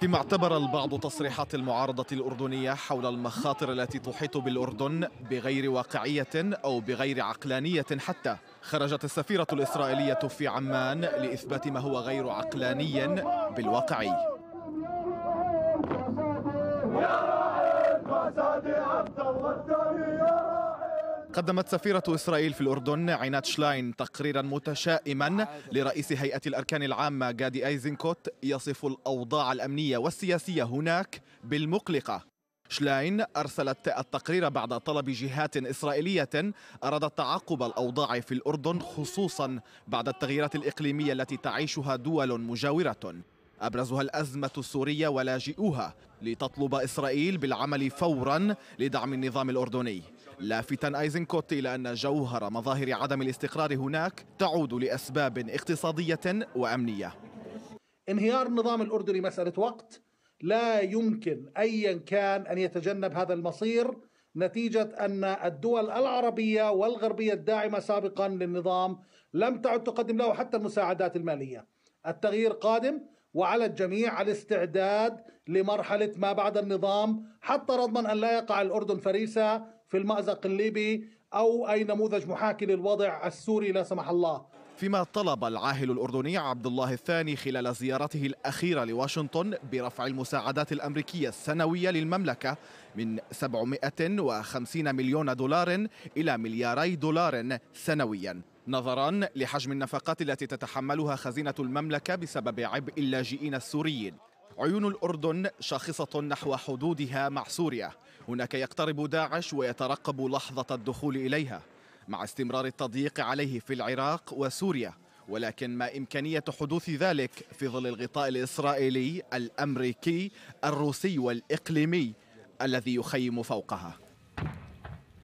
فيما اعتبر البعض تصريحات المعارضة الأردنية حول المخاطر التي تحيط بالأردن بغير واقعية أو بغير عقلانية حتى خرجت السفيرة الإسرائيلية في عمان لإثبات ما هو غير عقلاني بالواقعي يا قدمت سفيرة إسرائيل في الأردن عينات شلاين تقريرا متشائما لرئيس هيئة الأركان العامة جادي أيزنكوت يصف الأوضاع الأمنية والسياسية هناك بالمقلقة شلاين أرسلت التقرير بعد طلب جهات إسرائيلية أرادت تعقب الأوضاع في الأردن خصوصا بعد التغييرات الإقليمية التي تعيشها دول مجاورة أبرزها الأزمة السورية ولاجئوها لتطلب إسرائيل بالعمل فورا لدعم النظام الأردني لافتا ايزنكوت الى ان جوهر مظاهر عدم الاستقرار هناك تعود لاسباب اقتصاديه وامنيه. انهيار النظام الاردني مساله وقت لا يمكن ايا كان ان يتجنب هذا المصير نتيجه ان الدول العربيه والغربيه الداعمه سابقا للنظام لم تعد تقدم له حتى المساعدات الماليه. التغيير قادم وعلى الجميع الاستعداد لمرحله ما بعد النظام حتى رضما ان لا يقع الاردن فريسه في المأزق الليبي أو أي نموذج محاكي للوضع السوري لا سمح الله فيما طلب العاهل الأردني عبد الله الثاني خلال زيارته الأخيرة لواشنطن برفع المساعدات الأمريكية السنوية للمملكة من 750 مليون دولار إلى ملياري دولار سنويا نظرا لحجم النفقات التي تتحملها خزينة المملكة بسبب عبء اللاجئين السوريين عيون الأردن شاخصة نحو حدودها مع سوريا هناك يقترب داعش ويترقب لحظة الدخول إليها مع استمرار التضييق عليه في العراق وسوريا ولكن ما إمكانية حدوث ذلك في ظل الغطاء الإسرائيلي الأمريكي الروسي والإقليمي الذي يخيم فوقها